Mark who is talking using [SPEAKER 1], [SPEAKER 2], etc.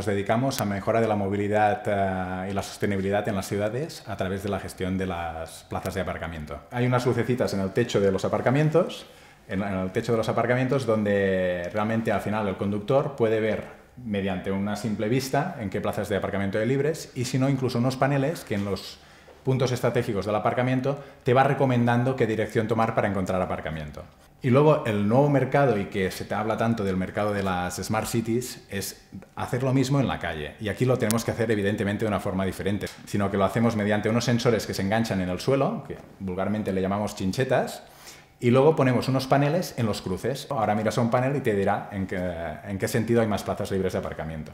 [SPEAKER 1] Nos dedicamos a mejora de la movilidad eh, y la sostenibilidad en las ciudades a través de la gestión de las plazas de aparcamiento. Hay unas lucecitas en el techo de los aparcamientos, en, en el techo de los aparcamientos donde realmente al final el conductor puede ver mediante una simple vista en qué plazas de aparcamiento hay libres y si no incluso unos paneles que en los puntos estratégicos del aparcamiento te va recomendando qué dirección tomar para encontrar aparcamiento. Y luego el nuevo mercado, y que se te habla tanto del mercado de las smart cities, es hacer lo mismo en la calle. Y aquí lo tenemos que hacer evidentemente de una forma diferente, sino que lo hacemos mediante unos sensores que se enganchan en el suelo, que vulgarmente le llamamos chinchetas, y luego ponemos unos paneles en los cruces. Ahora miras a un panel y te dirá en qué, en qué sentido hay más plazas libres de aparcamiento.